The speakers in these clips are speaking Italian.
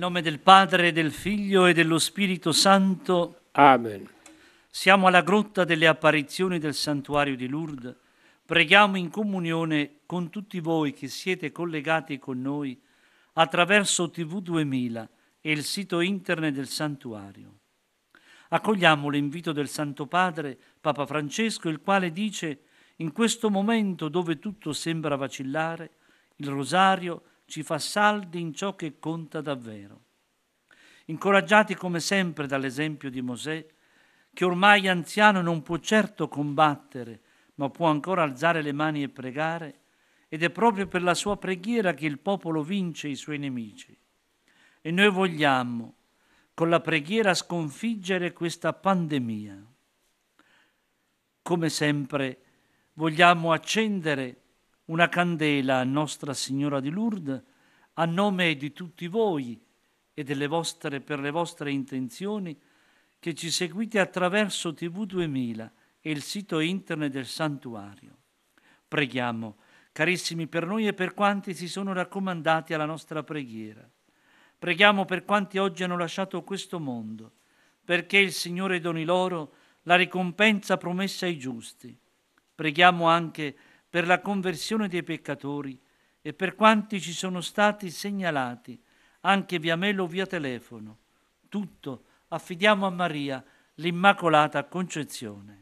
nome del Padre, del Figlio e dello Spirito Santo. Amen. Siamo alla grotta delle apparizioni del santuario di Lourdes. Preghiamo in comunione con tutti voi che siete collegati con noi attraverso TV2000 e il sito internet del santuario. Accogliamo l'invito del Santo Padre, Papa Francesco, il quale dice in questo momento dove tutto sembra vacillare, il rosario ci fa saldi in ciò che conta davvero. Incoraggiati come sempre dall'esempio di Mosè, che ormai anziano non può certo combattere, ma può ancora alzare le mani e pregare, ed è proprio per la sua preghiera che il popolo vince i suoi nemici. E noi vogliamo, con la preghiera, sconfiggere questa pandemia. Come sempre, vogliamo accendere una candela a Nostra Signora di Lourdes a nome di tutti voi e delle vostre, per le vostre intenzioni che ci seguite attraverso TV2000 e il sito internet del santuario. Preghiamo, carissimi, per noi e per quanti si sono raccomandati alla nostra preghiera. Preghiamo per quanti oggi hanno lasciato questo mondo, perché il Signore doni loro la ricompensa promessa ai giusti. Preghiamo anche per per la conversione dei peccatori e per quanti ci sono stati segnalati, anche via mail o via telefono. Tutto affidiamo a Maria, l'Immacolata Concezione.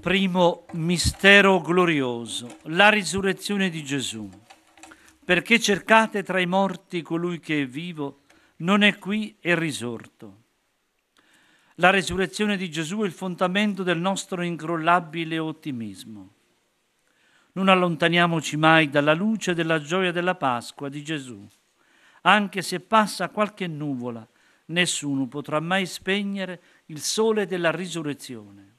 Primo mistero glorioso, la risurrezione di Gesù. Perché cercate tra i morti colui che è vivo, non è qui, è risorto. La risurrezione di Gesù è il fondamento del nostro incrollabile ottimismo. Non allontaniamoci mai dalla luce della gioia della Pasqua di Gesù. Anche se passa qualche nuvola, nessuno potrà mai spegnere il sole della risurrezione.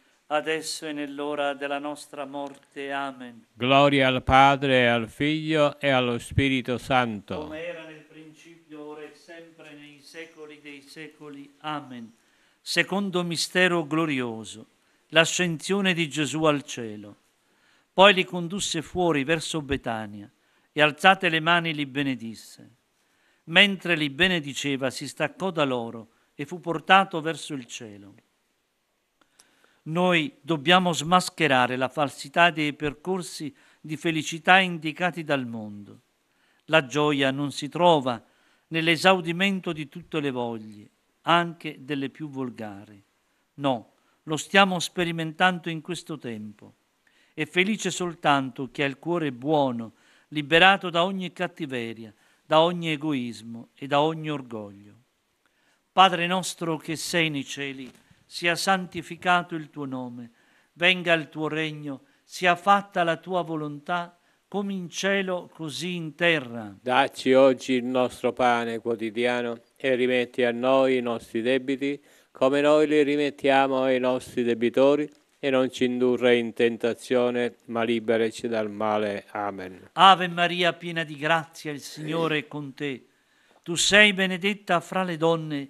adesso e nell'ora della nostra morte. Amen. Gloria al Padre, al Figlio e allo Spirito Santo. Come era nel principio, ora e sempre, nei secoli dei secoli. Amen. Secondo mistero glorioso, l'ascensione di Gesù al cielo. Poi li condusse fuori verso Betania e alzate le mani li benedisse. Mentre li benediceva si staccò da loro e fu portato verso il cielo noi dobbiamo smascherare la falsità dei percorsi di felicità indicati dal mondo. La gioia non si trova nell'esaudimento di tutte le voglie, anche delle più volgari. No, lo stiamo sperimentando in questo tempo. È felice soltanto chi ha il cuore buono, liberato da ogni cattiveria, da ogni egoismo e da ogni orgoglio. Padre nostro che sei nei cieli, sia santificato il tuo nome, venga il tuo regno, sia fatta la tua volontà, come in cielo, così in terra. Dacci oggi il nostro pane quotidiano e rimetti a noi i nostri debiti, come noi li rimettiamo ai nostri debitori, e non ci indurre in tentazione, ma liberaci dal male. Amen. Ave Maria, piena di grazia, il Signore è con te. Tu sei benedetta fra le donne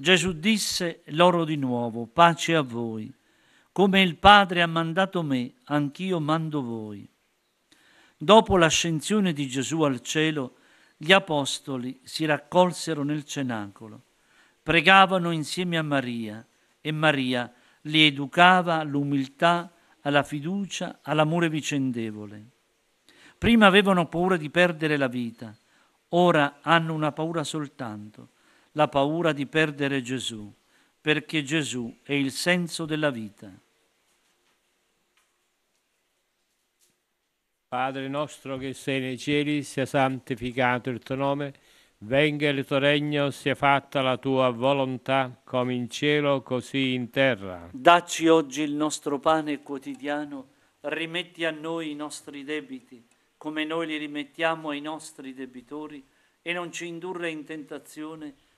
Gesù disse loro di nuovo, pace a voi. Come il Padre ha mandato me, anch'io mando voi. Dopo l'ascensione di Gesù al cielo, gli apostoli si raccolsero nel cenacolo, pregavano insieme a Maria e Maria li educava all'umiltà, alla fiducia, all'amore vicendevole. Prima avevano paura di perdere la vita, ora hanno una paura soltanto, la paura di perdere Gesù, perché Gesù è il senso della vita. Padre nostro che sei nei cieli, sia santificato il tuo nome, venga il tuo regno, sia fatta la tua volontà, come in cielo, così in terra. Dacci oggi il nostro pane quotidiano, rimetti a noi i nostri debiti, come noi li rimettiamo ai nostri debitori, e non ci indurre in tentazione,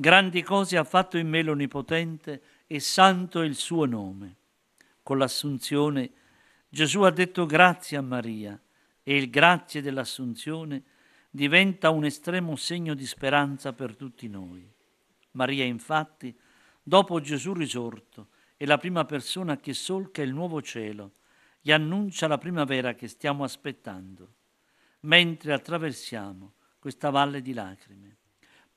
Grandi cose ha fatto in me l'Onipotente e santo è il suo nome. Con l'assunzione Gesù ha detto grazie a Maria e il grazie dell'assunzione diventa un estremo segno di speranza per tutti noi. Maria infatti, dopo Gesù risorto, è la prima persona che solca il nuovo cielo e annuncia la primavera che stiamo aspettando, mentre attraversiamo questa valle di lacrime.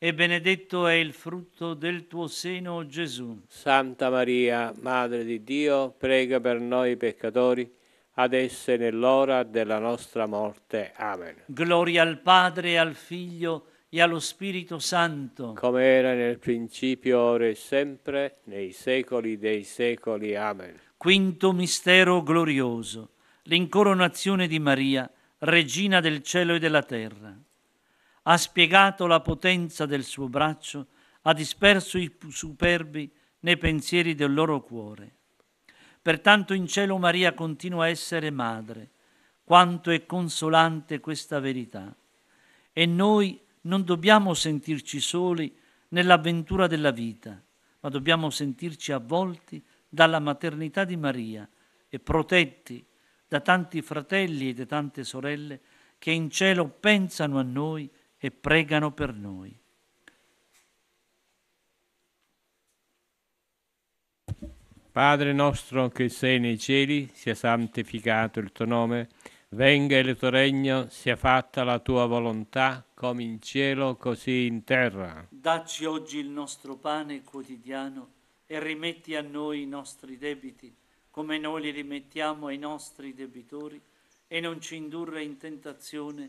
e benedetto è il frutto del tuo seno, Gesù. Santa Maria, Madre di Dio, prega per noi peccatori, adesso e nell'ora della nostra morte. Amen. Gloria al Padre, al Figlio e allo Spirito Santo. Come era nel principio, ora e sempre, nei secoli dei secoli. Amen. Quinto mistero glorioso, l'incoronazione di Maria, Regina del cielo e della terra ha spiegato la potenza del suo braccio, ha disperso i superbi nei pensieri del loro cuore. Pertanto in cielo Maria continua a essere madre. Quanto è consolante questa verità. E noi non dobbiamo sentirci soli nell'avventura della vita, ma dobbiamo sentirci avvolti dalla maternità di Maria e protetti da tanti fratelli e da tante sorelle che in cielo pensano a noi e pregano per noi. Padre nostro che sei nei cieli, sia santificato il tuo nome, venga il tuo regno, sia fatta la tua volontà, come in cielo, così in terra. Dacci oggi il nostro pane quotidiano e rimetti a noi i nostri debiti, come noi li rimettiamo ai nostri debitori, e non ci indurre in tentazione,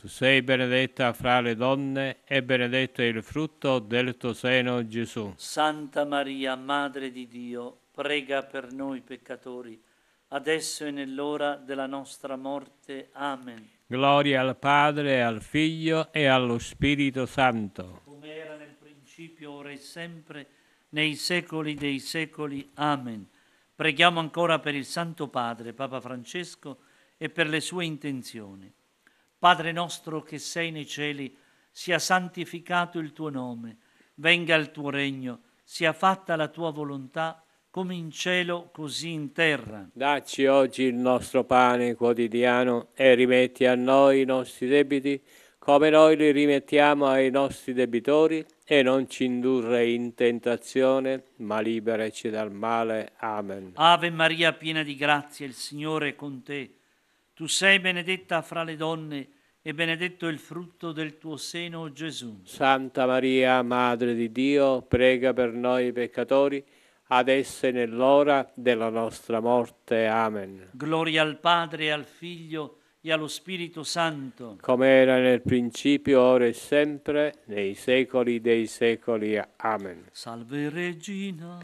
Tu sei benedetta fra le donne e benedetto è il frutto del tuo seno, Gesù. Santa Maria, Madre di Dio, prega per noi peccatori, adesso e nell'ora della nostra morte. Amen. Gloria al Padre, al Figlio e allo Spirito Santo. Come era nel principio, ora e sempre, nei secoli dei secoli. Amen. Preghiamo ancora per il Santo Padre, Papa Francesco, e per le sue intenzioni. Padre nostro che sei nei cieli, sia santificato il tuo nome, venga il tuo regno, sia fatta la tua volontà, come in cielo, così in terra. Dacci oggi il nostro pane quotidiano e rimetti a noi i nostri debiti, come noi li rimettiamo ai nostri debitori, e non ci indurre in tentazione, ma liberaci dal male. Amen. Ave Maria, piena di grazia, il Signore è con te. Tu sei benedetta fra le donne e benedetto il frutto del tuo seno, Gesù. Santa Maria, Madre di Dio, prega per noi peccatori, adesso e nell'ora della nostra morte. Amen. Gloria al Padre, al Figlio e allo Spirito Santo. Come era nel principio, ora e sempre, nei secoli dei secoli. Amen. Salve Regina,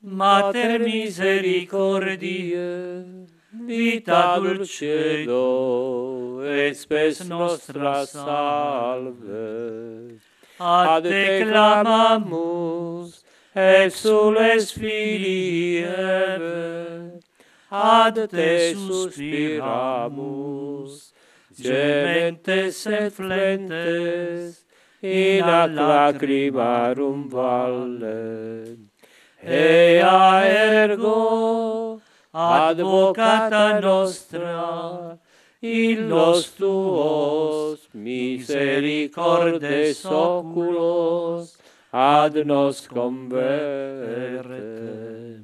Mater Misericordie. vita dulce do, et spes nostra salve. ad te clamamus, et sul es filii ad te suspiramus, gementes et flentes, in at lacrimarum valle. Ea ergo, advocata nostra, in nos tuos misericordes oculos ad nos converte.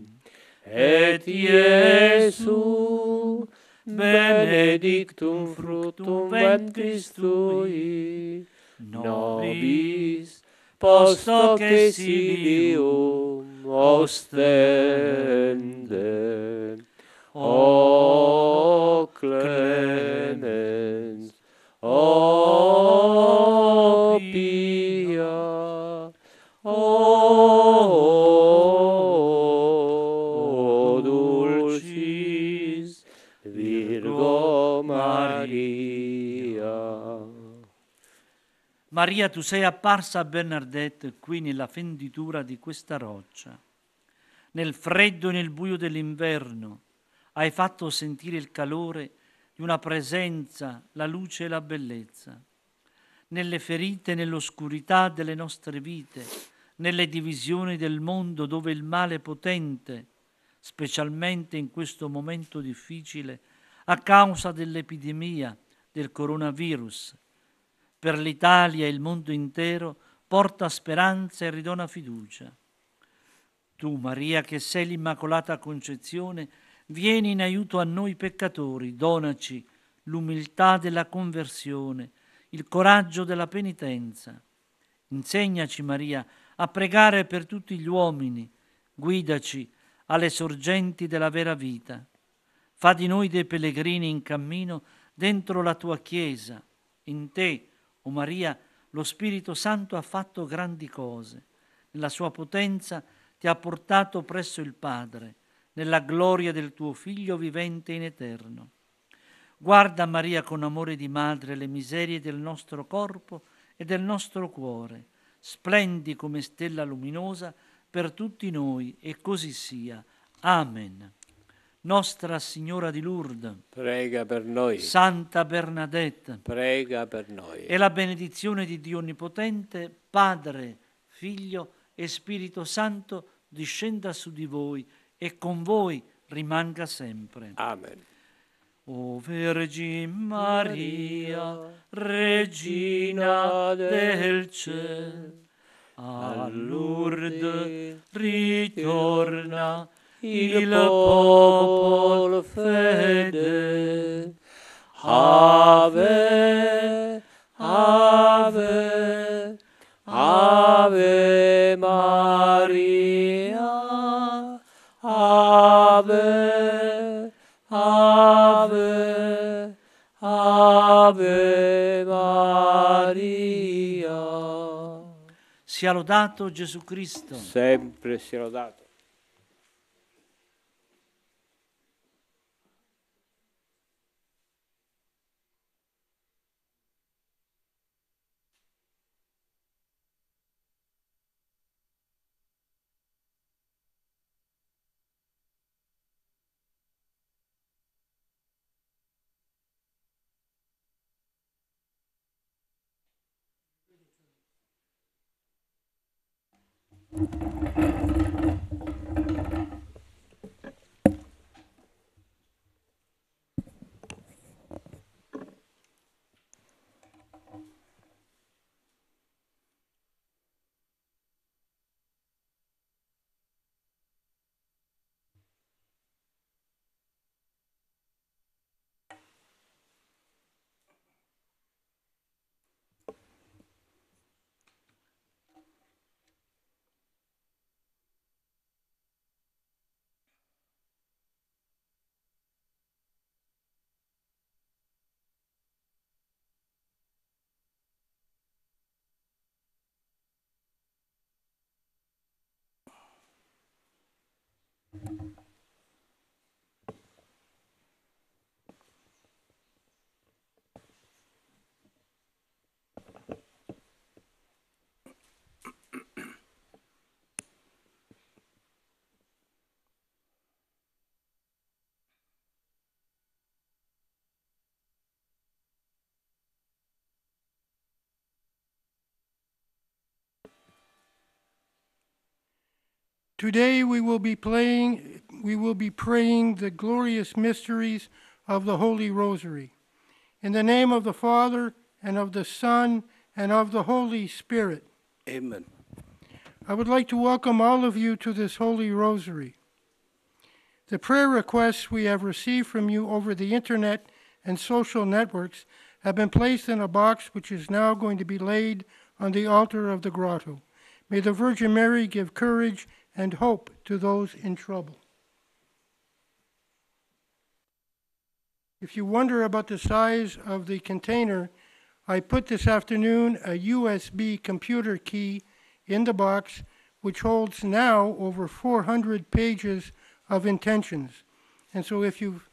Et Iesu, benedictum fructum ventris tui, nobis Post che silium ostende. O clemens, o Maria, tu sei apparsa a Bernadette qui nella fenditura di questa roccia. Nel freddo e nel buio dell'inverno hai fatto sentire il calore di una presenza, la luce e la bellezza. Nelle ferite e nell'oscurità delle nostre vite, nelle divisioni del mondo dove il male potente, specialmente in questo momento difficile, a causa dell'epidemia del coronavirus, per l'Italia e il mondo intero, porta speranza e ridona fiducia. Tu, Maria, che sei l'Immacolata Concezione, vieni in aiuto a noi peccatori, donaci l'umiltà della conversione, il coraggio della penitenza. Insegnaci, Maria, a pregare per tutti gli uomini, guidaci alle sorgenti della vera vita. Fa di noi dei pellegrini in cammino dentro la tua Chiesa, in te, o Maria, lo Spirito Santo ha fatto grandi cose. Nella sua potenza ti ha portato presso il Padre, nella gloria del tuo Figlio vivente in eterno. Guarda Maria con amore di madre le miserie del nostro corpo e del nostro cuore. Splendi come stella luminosa per tutti noi e così sia. Amen. Nostra Signora di Lourdes, prega per noi. Santa Bernadette, prega per noi. E la benedizione di Dio Onnipotente, Padre, Figlio e Spirito Santo, discenda su di voi e con voi rimanga sempre. Amen. O Vergine Maria, Regina del Cielo, a Lourdes ritorna il popolo fede. Ave, ave, ave Maria, ave, ave, ave Maria. Sia lodato Gesù Cristo. Sempre sia lodato. Thank you. Today we will be playing we will be praying the glorious mysteries of the Holy Rosary. In the name of the Father and of the Son and of the Holy Spirit. Amen. I would like to welcome all of you to this Holy Rosary. The prayer requests we have received from you over the internet and social networks have been placed in a box which is now going to be laid on the altar of the grotto. May the Virgin Mary give courage and hope to those in trouble. If you wonder about the size of the container, I put this afternoon a USB computer key in the box, which holds now over 400 pages of intentions. And so if you've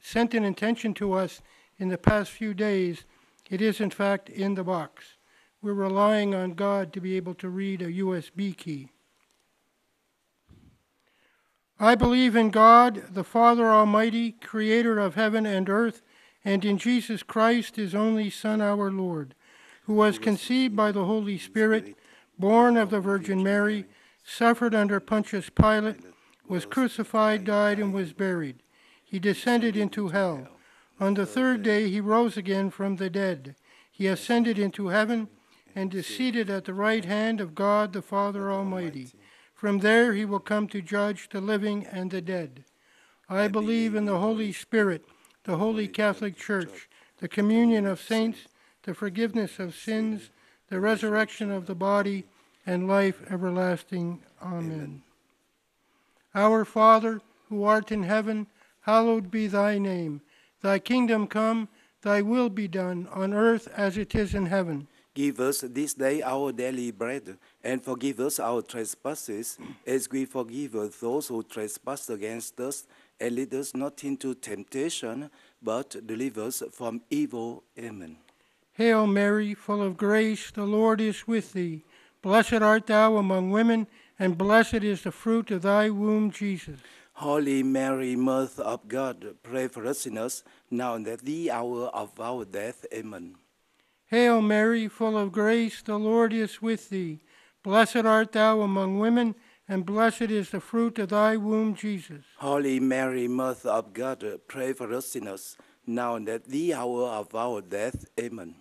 sent an intention to us in the past few days, it is in fact in the box. We're relying on God to be able to read a USB key. I believe in God, the Father Almighty, creator of heaven and earth, and in Jesus Christ, his only Son, our Lord, who was conceived by the Holy Spirit, born of the Virgin Mary, suffered under Pontius Pilate, was crucified, died, and was buried. He descended into hell. On the third day he rose again from the dead. He ascended into heaven and is seated at the right hand of God the Father Almighty. From there he will come to judge the living and the dead. I believe in the Holy Spirit, the Holy Catholic Church, the communion of saints, the forgiveness of sins, the resurrection of the body, and life everlasting. Amen. Our Father, who art in heaven, hallowed be thy name. Thy kingdom come, thy will be done, on earth as it is in heaven. Give us this day our daily bread, and forgive us our trespasses, as we forgive those who trespass against us. And lead us not into temptation, but deliver us from evil. Amen. Hail Mary, full of grace, the Lord is with thee. Blessed art thou among women, and blessed is the fruit of thy womb, Jesus. Holy Mary, Mother of God, pray for us sinners, now and at the hour of our death. Amen. Hail Mary, full of grace, the Lord is with thee. Blessed art thou among women, and blessed is the fruit of thy womb, Jesus. Holy Mary, Mother of God, pray for us sinners, now and at the hour of our death. Amen.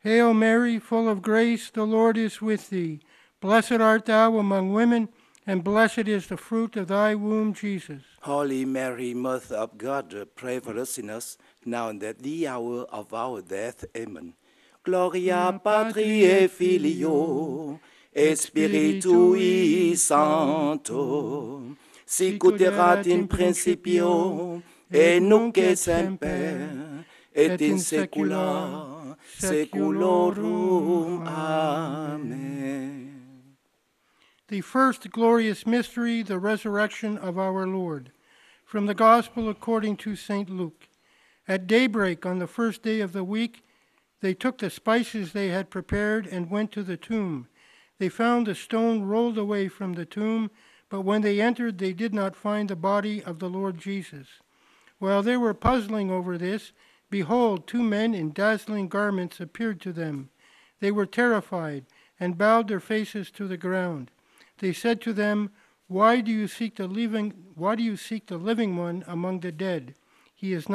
Hail Mary, full of grace, the Lord is with thee. Blessed art thou among women and blessed is the fruit of thy womb, Jesus. Holy Mary, Mother of God, pray for us sinners, now and at the hour of our death. Amen. Gloria Patri et Filio, et Spiritui santo. sicut erat in principio, et nunc et semper, et in secula seculorum. Amen. The first glorious mystery, the resurrection of our Lord. From the Gospel according to St. Luke. At daybreak on the first day of the week, they took the spices they had prepared and went to the tomb. They found the stone rolled away from the tomb, but when they entered, they did not find the body of the Lord Jesus. While they were puzzling over this, behold, two men in dazzling garments appeared to them. They were terrified and bowed their faces to the ground. They said to them, Why do you seek the living why do you seek the living one among the dead? He is not."